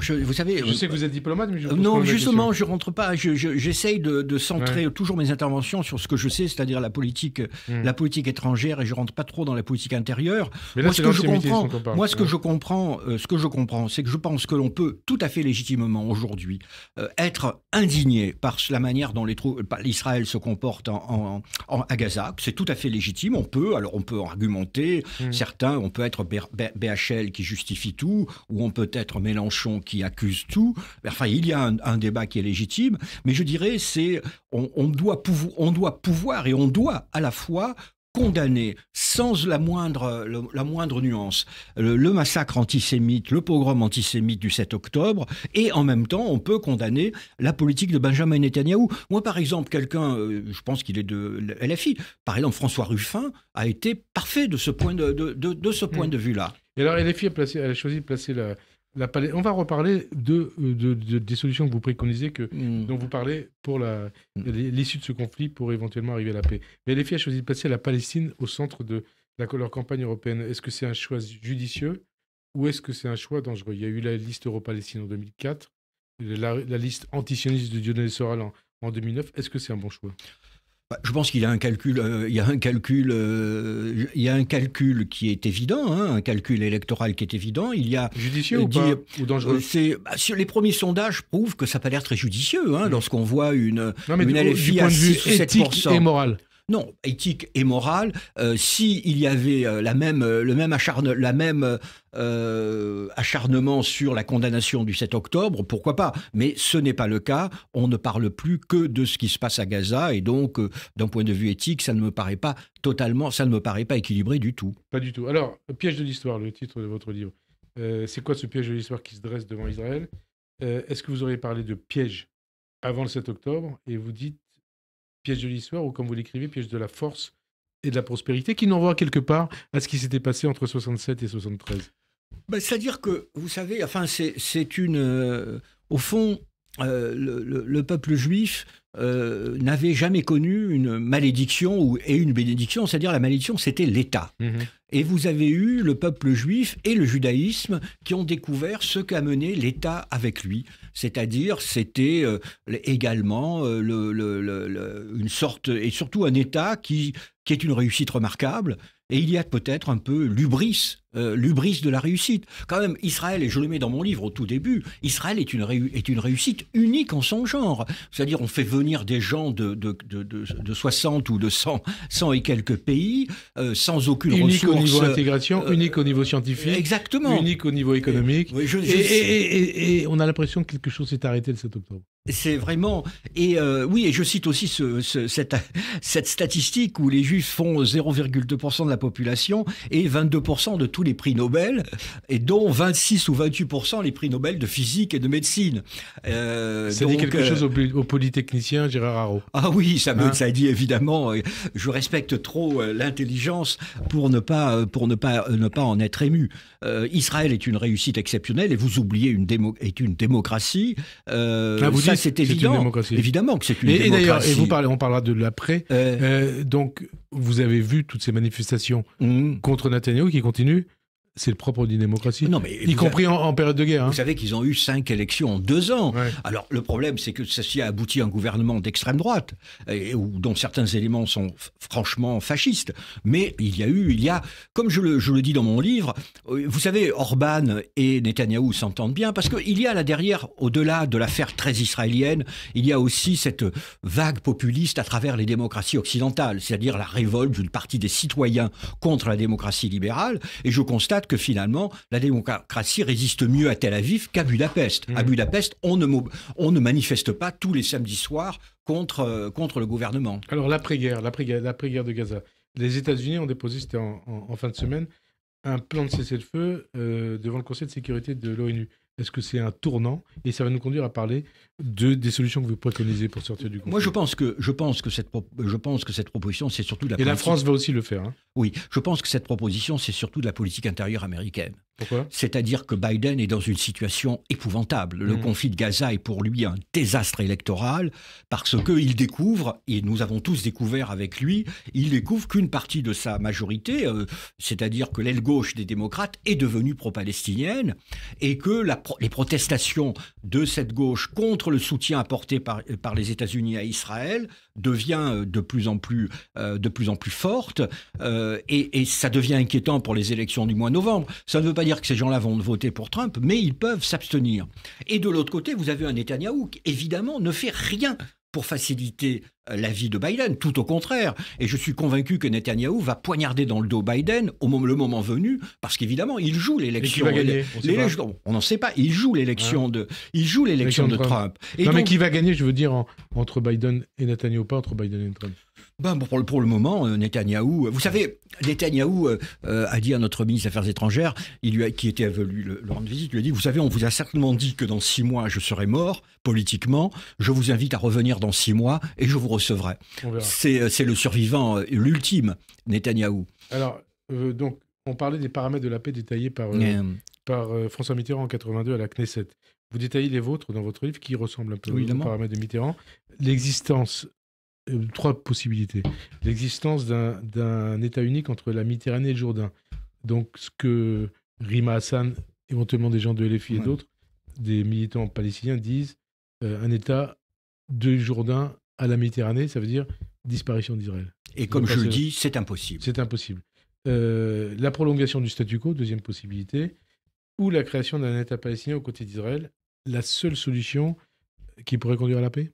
je, vous savez, je sais que vous êtes diplomate, mais je non, justement, je rentre pas. J'essaye de, centrer toujours mes interventions sur ce que je sais, c'est-à-dire la politique, hmm. la politique étrangère, et je rentre pas trop dans la politique intérieure. Mais là, moi, ce que je comprends, moi, ce que je comprends, euh, ce que je comprends, c'est que je pense que l'on peut tout à fait légitimement aujourd'hui euh, être indigné par la manière dont les l'Israël se comporte en, à Gaza. C'est tout à fait légitime. On peut, alors, on peut argumenter. Hmm. Certains, on peut être BHL qui justifie tout, ou on peut être Mélenchon qui accuse tout. Enfin, il y a un, débat qui est légitime, mais je dirais, c'est on, on, doit on doit pouvoir et on doit à la fois condamner sans la moindre, la moindre nuance le, massacre antisémite, le pogrom antisémite du 7 octobre, et en même temps, on peut condamner la politique de Benjamin Netanyahu. Moi, par exemple, quelqu'un, euh, je pense qu'il est de LFI, par exemple, François Ruffin a été parfait de ce point de, de, ce point mmh. de vue-là. Et alors, LFI a, a choisi de placer la, on va reparler euh, de, des solutions que vous préconisez, hmm. dont vous parlez pour hmm. l'issue de ce conflit pour éventuellement arriver à la paix. Mais filles a choisi de placer la Palestine au centre de la, leur campagne européenne. Est-ce que c'est un choix judicieux ou est-ce que c'est un choix dangereux Il y a eu la liste euro-palestine en 2004, la, liste liste antisioniste de dionel Soral en 2009. Est-ce que c'est un bon choix bah, je pense qu'il a un calcul, euh, il y a un calcul, euh, il a un calcul qui est évident, hein, un calcul électoral qui est évident. Il y a judicieux euh, ou, dangereux. Bah, les premiers sondages prouvent que ça n'a pas l'air très judicieux hein, lorsqu'on voit une, une de vue éthique et morale. Non, éthique et morale. s'il euh, si il y avait euh, la même, euh, le même, la même acharnement sur la condamnation du 7 octobre, pourquoi pas Mais ce n'est pas le cas. On ne parle plus que de ce qui se passe à Gaza et donc, d'un point de vue éthique, ça ne me paraît pas totalement, ça ne me paraît pas équilibré du tout. Pas du tout. Alors, piège de l'histoire, le titre de votre livre. c'est quoi ce piège de l'histoire qui se dresse devant Israël Est-ce que vous auriez parlé de piège avant le 7 octobre et vous dites piège de l'histoire, ou comme vous l'écrivez, piège de la force et de la prospérité, qui n'envoie quelque part à ce qui s'était passé entre 67 et 73 ben, C'est-à-dire que, vous savez, enfin, c'est une. Euh, au fond, euh, le, peuple juif euh, n'avait jamais connu une malédiction et une bénédiction, c'est-à-dire la malédiction, c'était l'État. Mhm. Et vous avez eu le peuple juif et le judaïsme qui ont découvert ce qu'a mené l'État avec lui. C'est-à-dire, c'était euh, également euh, une sorte, et surtout un État qui, qui est une réussite remarquable. Et il y a peut-être un peu l'ubris euh, l'ubris de la réussite. Quand même, Israël, et je le mets dans mon livre au tout début, Israël est une, est une réussite unique en son genre. C'est-à-dire, on fait venir des gens de, de, 60 ou de 100, 100 et quelques pays, euh, sans aucune ressource. Unique au niveau euh, intégration, euh, unique au niveau scientifique. Exactement. Unique au niveau économique. Et, on a l'impression que quelque chose s'est arrêté le 7 octobre. C'est vraiment et oui et je cite aussi cette, cette statistique où les Juifs font 0,2% de la population et 22% de tous les prix Nobel, et dont 26 ou 28% les prix Nobel de physique et de médecine. Euh, ça dit quelque euh, chose au, au, polytechnicien Gérard Haro. Ah oui, ça, hein ça dit évidemment, euh, je respecte trop l'intelligence pour ne pas, pour ne pas, ne pas en être ému. Israël est une réussite exceptionnelle et vous oubliez une est une démocratie. Ah, vous ça, c'est évident. Évidemment que c'est une démocratie. Et d'ailleurs, on parlera de l'après. donc, vous avez vu toutes ces manifestations mmh. contre Netanyahu qui continuent. C'est le propre d'une démocratie. Non, mais y compris en, période de guerre. Hein. Vous savez qu'ils ont eu cinq élections en deux ans. Alors le problème, c'est que ceci a abouti à un gouvernement d'extrême droite, et, dont certains éléments sont franchement fascistes. Mais il y a eu, il y a, comme je le, je le dis dans mon livre, euh, vous savez, Orban et Netanyahou s'entendent bien parce qu'il y a là derrière, au-delà de l'affaire très israélienne, il y a aussi cette vague populiste à travers les démocraties occidentales, c'est-à-dire la révolte d'une partie des citoyens contre la démocratie libérale. Et je constate que finalement, la démocratie résiste mieux à Tel Aviv qu'à Budapest. À mm. Budapest, on ne, manifeste pas tous les samedis soirs contre, euh, contre le gouvernement. Alors l'après-guerre, l'après-guerre, de Gaza. Les États-Unis ont déposé, c'était en, fin de semaine, un plan de cessez-le-feu euh, devant le Conseil de sécurité de l'ONU. Est-ce que c'est un tournant Et ça va nous conduire à parler de, des solutions que vous préconisez pour sortir du conflit. Moi, je pense que, je pense que, cette, je pense que cette proposition, c'est surtout de la Et la France va aussi le faire. Hein. Oui, je pense que cette proposition, c'est surtout de la politique intérieure américaine. C'est-à-dire que Biden est dans une situation épouvantable. Le mmh. conflit de Gaza est pour lui un désastre électoral parce qu'il découvre, et nous avons tous découvert avec lui, il découvre qu'une partie de sa majorité, euh, c'est-à-dire que l'aile gauche des démocrates est devenue pro-palestinienne et que les protestations de cette gauche contre le soutien apporté par les États-Unis à Israël devient euh, de plus en plus, euh, de plus, en plus forte euh, et, ça devient inquiétant pour les élections du mois de novembre. Ça ne veut pas dire que ces gens-là vont voter pour Trump, mais ils peuvent s'abstenir. Et de l'autre côté, vous avez un Netanyahou évidemment, ne fait rien pour faciliter euh, la vie de Biden, tout au contraire. Et je suis convaincu que Netanyahu va poignarder dans le dos Biden au moment, le moment venu, parce qu'évidemment, il joue l'élection. On n'en sait pas. Il joue l'élection de, il joue l'élection de Trump. non, mais qui va gagner, je veux dire, entre Biden et Netanyahu, pas entre Biden et Trump ben, pour, le, pour le moment, euh, Netanyahou, euh, vous savez, Netanyahou euh, a dit à notre ministre des Affaires étrangères, il lui a, qui était venu le, le, rendre visite, lui a dit, vous savez, on vous a certainement dit que dans six mois, je serai mort politiquement, je vous invite à revenir dans six mois et je vous recevrai. C'est le survivant l'ultime, Netanyahou. Alors, donc, on parlait des paramètres de la paix détaillés par, par François Mitterrand en 82 à la Knesset. Vous détaillez les vôtres dans votre livre qui ressemblent un peu aux paramètres de Mitterrand. L'existence euh, trois possibilités. L'existence d'un État unique entre la Méditerranée et le Jourdain. Donc, ce que Rima Hassan, éventuellement des gens de LFI et d'autres, des militants palestiniens disent euh, un État de Jourdain à la Méditerranée, ça veut dire disparition d'Israël. Et comme je le dis, c'est impossible. C'est impossible. Euh, la prolongation du statu quo, deuxième possibilité, ou la création d'un État palestinien aux côtés d'Israël, la seule solution qui pourrait conduire à la paix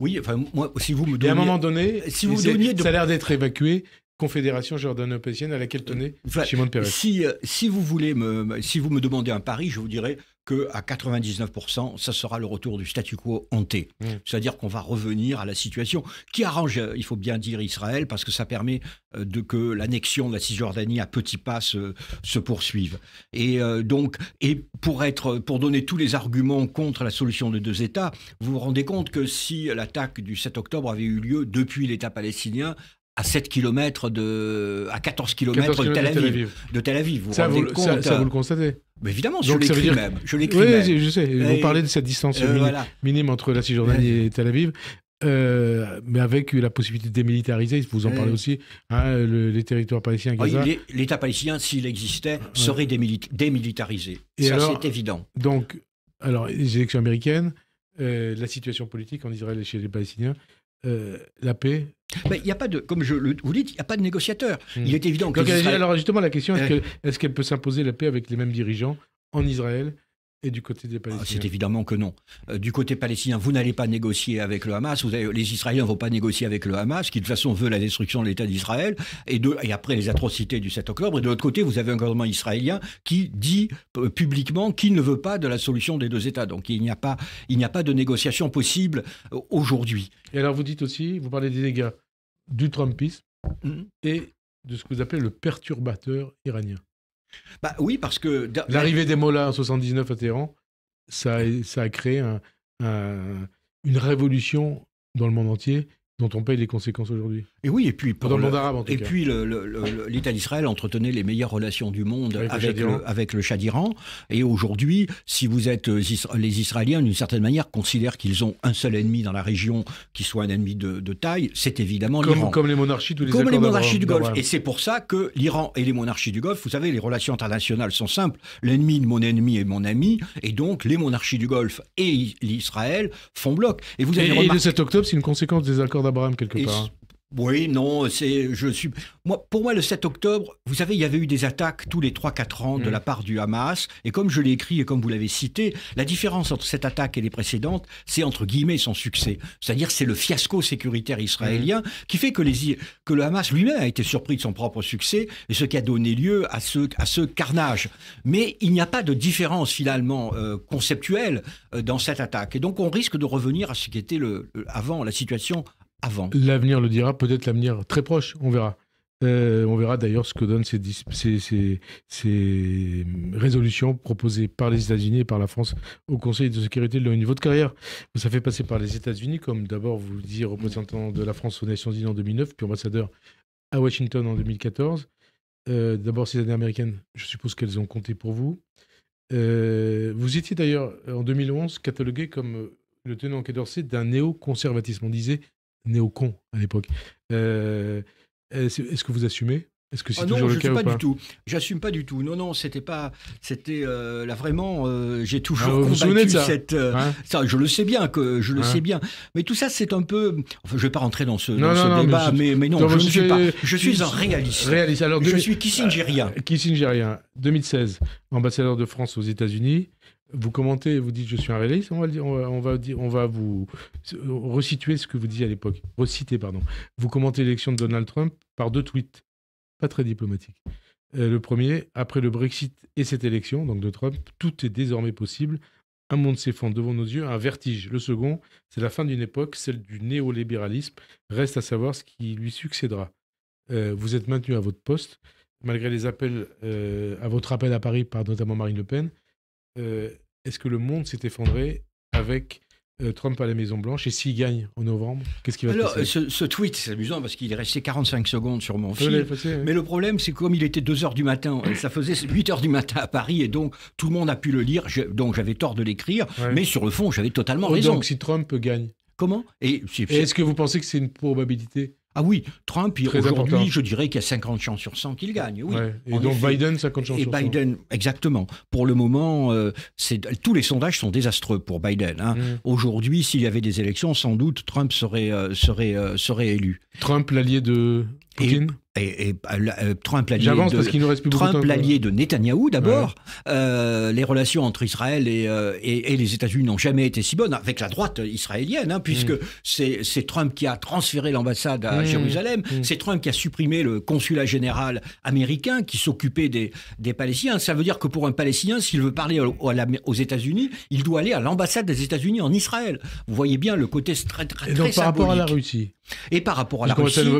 oui, enfin, moi, si vous me donnez. à un moment donné, si vous donniez de... ça a l'air d'être évacué. Confédération jordanopésienne à laquelle tenait Shimon Si, euh, si vous voulez me, si vous me demandez un pari, je vous dirais que à 99%, ça sera le retour du statu quo hanté. Mmh. C'est-à-dire qu'on va revenir à la situation qui arrange, euh, il faut bien dire, Israël, parce que ça permet euh, de que l'annexion de la Cisjordanie à petits pas se, poursuive. Et euh, donc, et pour être, pour donner tous les arguments contre la solution de deux États, vous vous rendez compte que si l'attaque du 7 octobre avait eu lieu depuis l'État palestinien, à 7 km de, à 14 km, de, Tel Aviv, Vous ça, hein. vous, le constatez. Mais évidemment, je l'écris même. oui, je sais. Vous parlez de cette distance euh, minime, entre la Cisjordanie et Tel Aviv. Euh, mais avec la possibilité de démilitariser, vous en parlez euh. aussi, hein, les territoires palestiniens. L'État palestinien, s'il existait, serait démilitarisé. ça, c'est évident. Donc, alors, les élections américaines, la situation politique en Israël et chez les Palestiniens, la paix, ben, il a pas de, comme je le, vous dites, il n'y a pas de négociateur. Hmm. Il est évident que. Alors justement, la question eh. est-ce qu'elle peut s'imposer la paix avec les mêmes dirigeants en Israël et du côté des Palestiniens ah, C'est évidemment que non. Euh, du côté palestinien, vous n'allez pas négocier avec le Hamas, les Israéliens ne vont pas négocier avec le Hamas, qui de toute façon veut la destruction de l'État d'Israël, et, après les atrocités du 7 octobre. Et de l'autre côté, vous avez un gouvernement israélien qui dit euh, publiquement qu'il ne veut pas de la solution des deux États. Donc il n'y a, pas, de négociation possible euh, aujourd'hui. Et alors vous dites aussi, vous parlez des dégâts du Trumpisme mm. et de ce que vous appelez le perturbateur iranien. Bah oui, parce que. L'arrivée des Mollahs en 79 à Téhéran, ça a, créé une révolution dans le monde entier dont on paye les conséquences aujourd'hui. Et oui, et puis pendant le monde arabe en tout Et puis l'État d'Israël entretenait les meilleures relations du monde avec, le, Shah d'Iran. Et aujourd'hui, si vous êtes euh, les Israéliens, d'une certaine manière, considèrent qu'ils ont un seul ennemi dans la région qui soit un ennemi de, taille, c'est évidemment l'Iran. Comme les monarchies, Comme les monarchies du Golfe. Et c'est pour ça que l'Iran et les monarchies du Golfe, vous savez, les relations internationales sont simples. L'ennemi de mon ennemi est mon ami, et donc les monarchies du Golfe et l'Israël font bloc. Et vous avez et, remarqué... le 7 octobre, c'est une conséquence des accords quelque part. Oui, non, c'est je suis moi pour moi le 7 octobre, vous savez, il y avait eu des attaques tous les 3 4 ans de mm. la part du Hamas et comme je l'ai écrit et comme vous l'avez cité, la différence entre cette attaque et les précédentes, c'est entre guillemets son succès. C'est-à-dire c'est le fiasco sécuritaire israélien mm. qui fait que les que le Hamas lui-même a été surpris de son propre succès et ce qui a donné lieu à ce à ce carnage. Mais il n'y a pas de différence finalement euh, conceptuelle euh, dans cette attaque et donc on risque de revenir à ce qui était le avant la situation avant. L'avenir le dira, peut-être l'avenir très proche, on verra. Euh, on verra d'ailleurs ce que donnent ces, ces, résolutions proposées par les États-Unis et par la France au Conseil de sécurité de l'ONU. niveau de carrière. Ça fait passer par les États-Unis, comme d'abord vous le disiez, représentant de la France aux Nations Unies en 2009, puis ambassadeur à Washington en 2014. Euh, d'abord, ces années américaines, je suppose qu'elles ont compté pour vous. Euh, vous étiez d'ailleurs en 2011 catalogué comme le tenant en d'Orsay d'un néoconservatisme. On disait con à l'époque. Euh, euh, est-ce que vous assumez est-ce que c'est ah toujours non, le je cas suis pas pas du tout. J'assume pas du tout. Non, non, c'était pas. C'était euh, là vraiment. j'ai ah, toujours ah, combattu vous cette. Ça, je le sais bien que je le sais bien. Mais tout ça, c'est un peu. Enfin, je vais pas rentrer dans ce, non, dans débat, mais, non, je ne suis pas. Je suis un réaliste. Réaliste. Alors, je suis kissingerien. kissingerien. 2016, ambassadeur de France aux États-Unis vous commentez vous dites je suis un réaliste, on va, dire, on, va, dire, on va, vous resituer ce que vous disiez à l'époque. Reciter, pardon. Vous commentez l'élection de Donald Trump par deux tweets, pas très diplomatiques. Euh, le premier, après le Brexit et cette élection, donc de Trump, tout est désormais possible. Un monde s'effondre devant nos yeux, un vertige. Le second, c'est la fin d'une époque, celle du néolibéralisme. Reste à savoir ce qui lui succédera. Euh, vous êtes maintenu à votre poste, malgré les appels euh, à votre appel à Paris par notamment Marine Le Pen. Euh, est-ce que le monde s'est effondré avec euh, Trump à la Maison Blanche et s'il gagne en novembre, qu'est-ce qui va se passer ce, ce, tweet, c'est amusant parce qu'il est resté 45 secondes sur mon fil. Mais le problème, c'est que comme il était 2 heures du matin, euh, ça faisait 8 heures du matin à Paris et donc tout le monde a pu le lire. donc j'avais tort de l'écrire, mais sur le fond, j'avais totalement raison. Donc si Trump gagne. Comment et est-ce que vous pensez que c'est une probabilité ah oui, Trump, aujourd'hui, je dirais qu'il y a 50 chances sur 100 qu'il gagne. Oui, Et donc Biden, 50 chances sur 100. Et Biden, exactement. Pour le moment, euh, tous les sondages sont désastreux pour Biden. Hein. Mm. Aujourd'hui, s'il y avait des élections, sans doute Trump serait, euh, serait, euh, serait élu. Trump, l'allié de Poutine et, euh, euh, Trump allié, de, Trump Netanyahou d'abord. Euh, les relations entre Israël et, les États-Unis n'ont jamais été si bonnes avec la droite israélienne, hein, puisque mm. c'est Trump qui a transféré l'ambassade à mm. Jérusalem, mm. c'est Trump qui a supprimé le consulat général américain qui s'occupait des, Palestiniens. Ça veut dire que pour un Palestinien, s'il veut parler aux États-Unis, il doit aller à l'ambassade des États-Unis en Israël. Vous voyez bien le côté très très, et donc, par rapport à la Russie. Et par rapport à la Russie. je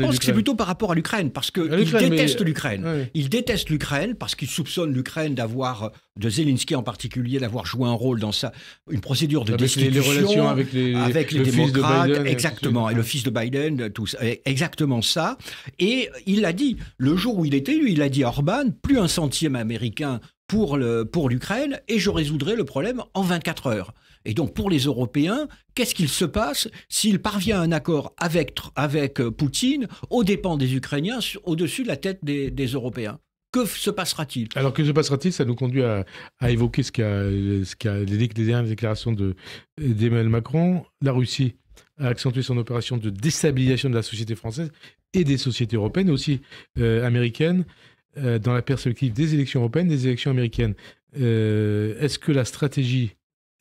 pense que c'est plutôt par rapport à l'Ukraine, parce qu'il déteste l'Ukraine. Il déteste l'Ukraine parce qu'il soupçonne l'Ukraine d'avoir, euh, de Zelensky en particulier, d'avoir joué un rôle dans sa, une procédure de avec destitution. Les, relations avec les, démocrates, exactement. Et le fils de Biden, tout ça, exactement ça. Et il l'a dit, le jour où il était élu, il a dit à Orban, plus un centième américain pour l'Ukraine pour et je résoudrai le problème en 24 heures. Et donc pour les Européens, qu'est-ce qu'il se passe s'il parvient à un accord avec, avec euh, Poutine aux dépens des Ukrainiens, au-dessus de la tête des, Européens que se passera-t-il Alors, que se passera-t-il Ça nous conduit à, évoquer ce qu'a, ce les, dernières déclarations de, d'Emmanuel Macron. La Russie a accentué son opération de déstabilisation de la société française et des sociétés européennes, aussi euh, américaines, euh, dans la perspective des élections européennes, des élections américaines. est-ce que la stratégie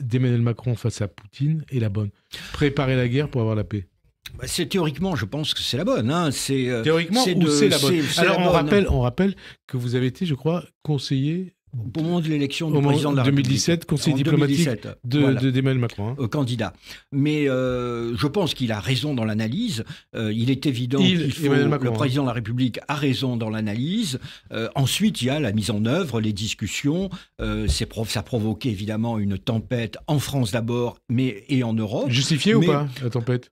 d'Emmanuel Macron face à Poutine est la bonne. Préparer la guerre pour avoir la paix. Bah, c'est théoriquement, je pense que c'est la bonne. Hein. C'est, euh, théoriquement, c'est, la bonne. Alors, Rappelle, on rappelle que vous avez été, je crois, conseiller au moment de l'élection du président de la 2017, République. conseil diplomatique de, d'Emmanuel Macron. Hein. Euh, candidat. Mais euh, je pense qu'il a raison dans l'analyse. Euh, il est évident que le hein. président de la République a raison dans l'analyse. ensuite, il y a la mise en œuvre, les discussions. ça a provoqué évidemment une tempête en France d'abord, mais et en Europe. Justifiée ou pas la tempête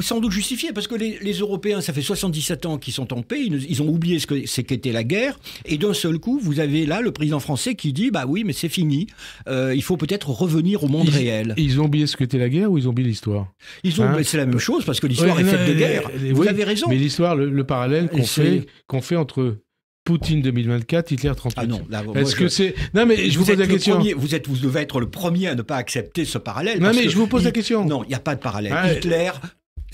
sans doute justifié, parce que les, Européens, ça fait 77 ans qu'ils sont en paix, ils, ont oublié ce que qu'était la guerre, et d'un seul coup, vous avez là le président français qui dit, bah oui, mais c'est fini, euh, il faut peut-être revenir au monde réel. Ils ont oublié ce qu'était la guerre ou ils ont oublié l'histoire Ils ont, hein c'est la même euh, chose, parce que l'histoire est faite de euh, guerre. vous avez raison. Mais l'histoire, le, parallèle qu'on fait, qu'on fait entre Poutine 2024, Hitler 38. Ah non, est-ce que c'est Non mais je vous, pose la question. vous êtes vous devez être le premier à ne pas accepter ce parallèle. Non mais je vous pose la question. Non, il n'y a pas de parallèle. Hitler,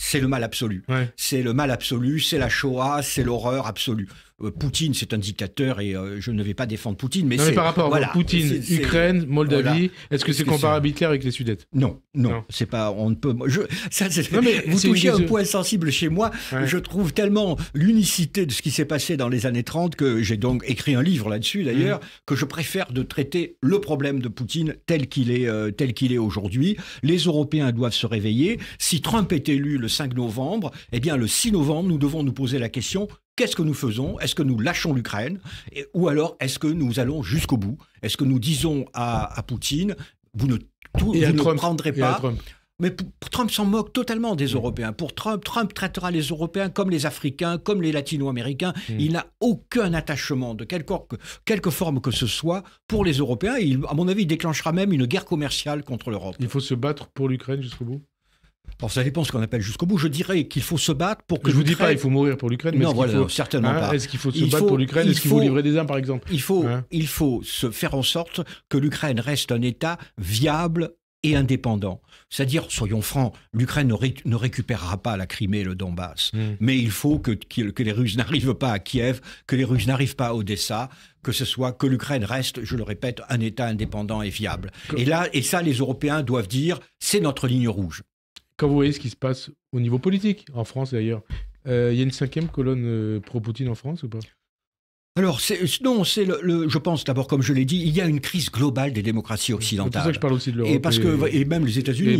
c'est le mal absolu. C'est le mal absolu, c'est la Shoah, c'est l'horreur absolue. Euh, Poutine, c'est un dictateur et euh, je ne vais pas défendre Poutine. Mais, non, par rapport à Poutine, Ukraine, Moldavie, est-ce que c'est comparable à Hitler avec les Sudètes Non, non, c'est pas. On ne peut. vous touchez un point sensible chez moi. Je trouve tellement l'unicité de ce qui s'est passé dans les années 30 que j'ai donc écrit un livre là-dessus d'ailleurs, mmh. que je préfère de traiter le problème de Poutine tel qu'il est, euh, tel qu'il est aujourd'hui. Les Européens doivent se réveiller. Si Trump est élu le 5 novembre, eh bien le 6 novembre, nous devons nous poser la question Qu'est-ce que nous faisons Est-ce que nous lâchons l'Ukraine Ou alors est-ce que nous allons jusqu'au bout Est-ce que nous disons à, Poutine, vous ne, prendrez pas Mais Trump s'en moque totalement des Européens. Pour Trump, Trump traitera les Européens comme les Africains, comme les Latino-Américains. Hmm. Il n'a aucun attachement de quelque, quelque, forme que ce soit pour les Européens. à mon avis, il déclenchera même une guerre commerciale contre l'Europe. Il faut se battre pour l'Ukraine jusqu'au bout alors ça dépend ce qu'on appelle jusqu'au bout. Je dirais qu'il faut se battre pour que. Je vous dis pas, il faut mourir pour l'Ukraine. Non, mais certainement hein, pas. Est-ce qu'il faut se battre pour l'Ukraine Est-ce qu'il faut livrer des armes, par exemple Il faut, hein? il faut se faire en sorte que l'Ukraine reste un État viable et indépendant. C'est-à-dire, soyons francs, l'Ukraine ne, récupérera pas la Crimée et le Donbass. Hmm. Mais il faut que, les Russes n'arrivent pas à Kiev, que les Russes n'arrivent pas à Odessa, que ce soit que l'Ukraine reste, je le répète, un État indépendant et viable. Et là, et ça, les Européens doivent dire, c'est notre ligne rouge quand vous voyez ce qui se passe au niveau politique, en France d'ailleurs, euh, il y a une cinquième colonne euh, pro-Poutine en France ou pas alors, euh, non, c'est le, je pense d'abord, comme je l'ai dit, il y a une crise globale des démocraties occidentales. C'est ça que je parle aussi de l'Europe. Et, parce que, et même hein, les États-Unis.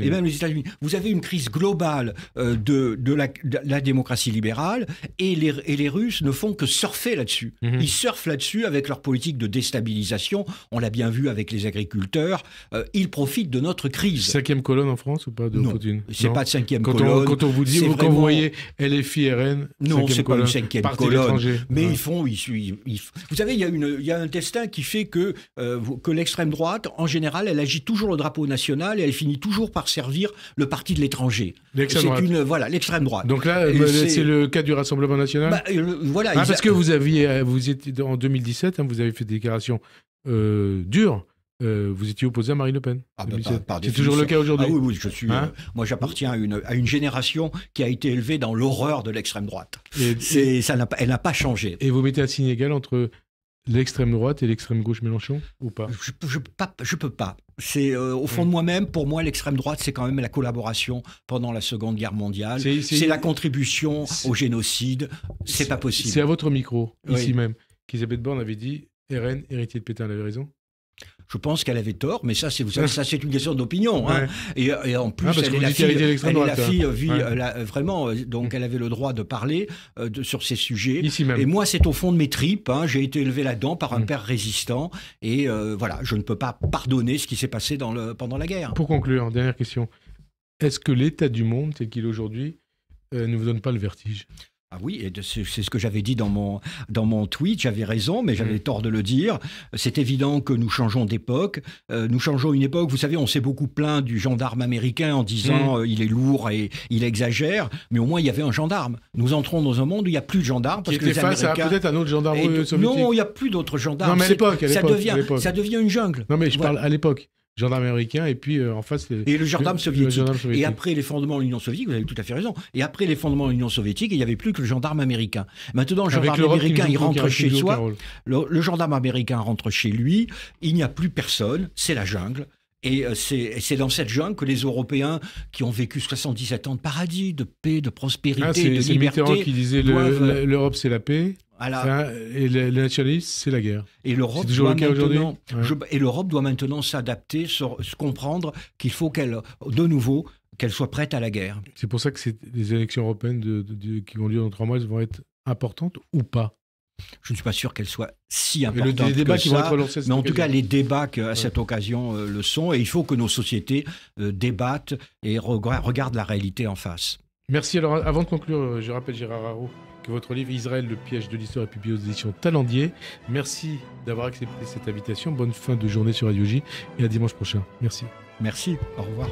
Et, même les États-Unis. Vous avez une crise globale euh, de, de, la, démocratie libérale et les, et les, Russes ne font que surfer là-dessus. Mhm. Ils surfent là-dessus avec leur politique de déstabilisation. On l'a bien vu avec les agriculteurs. Euh, ils profitent de notre crise. Cinquième colonne en France ou pas de non, Poutine C'est pas de cinquième colonne. quand on vous dit, vous, vraiment... quand vous voyez LFI, non, c'est pas une cinquième colonne. Mais ils font, ils vous savez, il y, a il un destin qui fait que, euh, que l'extrême droite, en général, elle agit toujours le drapeau national et elle finit toujours par servir le parti de l'étranger. L'extrême droite. voilà, l'extrême droite. Donc là, bah, c'est le cas du Rassemblement national bah, euh, voilà, ah, Parce que vous aviez, euh, vous étiez, en 2017, hein, vous avez fait des déclarations dures euh, vous étiez opposé à Marine Le Pen. Ah, bah, c'est toujours le cas aujourd'hui. Ah oui, je suis. Hein euh, moi, j'appartiens à une, à une, génération qui a été élevée dans l'horreur de l'extrême droite. Et, ça n'a, elle n'a pas changé. Et vous mettez un signe égal entre l'extrême droite et l'extrême gauche Mélenchon ou pas Je ne peux pas. C'est euh, au fond de moi-même, pour moi, l'extrême droite, c'est quand même la collaboration pendant la Seconde Guerre mondiale. C'est la contribution au génocide. C'est pas possible. C'est à votre micro, ici même, qu'Isabeth Borne avait dit RN, héritier de Pétain, elle avait raison je pense qu'elle avait tort, mais ça, c'est vous ça, c'est une question d'opinion. Hein. Et, en plus, ah, elle est, la hein. fille, euh, vit, euh, euh, vraiment. Donc, mm. elle avait le droit de parler sur ces sujets. Et moi, c'est au fond de mes tripes. Hein. J'ai été élevé là-dedans par un mm. père résistant, et voilà, je ne peux pas pardonner ce qui s'est passé pendant la guerre. Pour conclure, dernière question. Est-ce que l'état du monde tel qu'il est aujourd'hui ne vous donne pas le vertige ah oui, c'est ce que j'avais dit dans mon, dans mon tweet, j'avais raison, mais j'avais mm. tort de le dire. C'est évident que nous changeons d'époque. Euh, nous changeons une époque, vous savez, on s'est beaucoup plaint du gendarme américain en disant mm. euh, il est lourd et il exagère, mais au moins il y avait un gendarme. Nous entrons dans un monde où il n'y a plus de gendarmes. Parce était face à peut-être un autre gendarme euh, soviétique. Non, il n'y a plus d'autres gendarmes. Non, mais à l'époque, ça, devient, une jungle. Non, mais je parle à l'époque gendarme américain et puis euh, en face et le gendarme, soviétique. Et après les fondements de l'Union soviétique, vous avez tout à fait raison. Et après les fondements de l'Union soviétique, il n'y avait plus que le gendarme américain. Maintenant, le gendarme américain, il rentre chez soi. le, gendarme américain rentre chez lui. Il n'y a plus personne. C'est la jungle. Euh, et c'est dans cette jungle que les Européens, qui ont vécu 77 ans de paradis, de paix, de prospérité, ah, de liberté... Mitterrand qui disait l'Europe, c'est la paix et les nationalistes, nationalisme, c'est la guerre. Et l'Europe doit, maintenant, doit maintenant s'adapter, se comprendre qu'il faut qu'elle, de nouveau, qu'elle soit prête à la guerre. C'est pour ça que les élections européennes qui vont lieu dans trois mois vont être importantes ou pas je ne suis pas sûr qu'elle soit si importante. que qui ça, Mais en tout cas, les débats que, à cette occasion euh, le sont. Et il faut que nos sociétés euh, débattent et regardent la réalité en face. Merci. Alors, avant de conclure, euh, je rappelle Gérard Haro que votre livre Israël, le piège de l'histoire est publié aux éditions Talendier. Merci d'avoir accepté cette invitation. Bonne fin de journée sur Radio J et à dimanche prochain. Merci. Merci. Au revoir.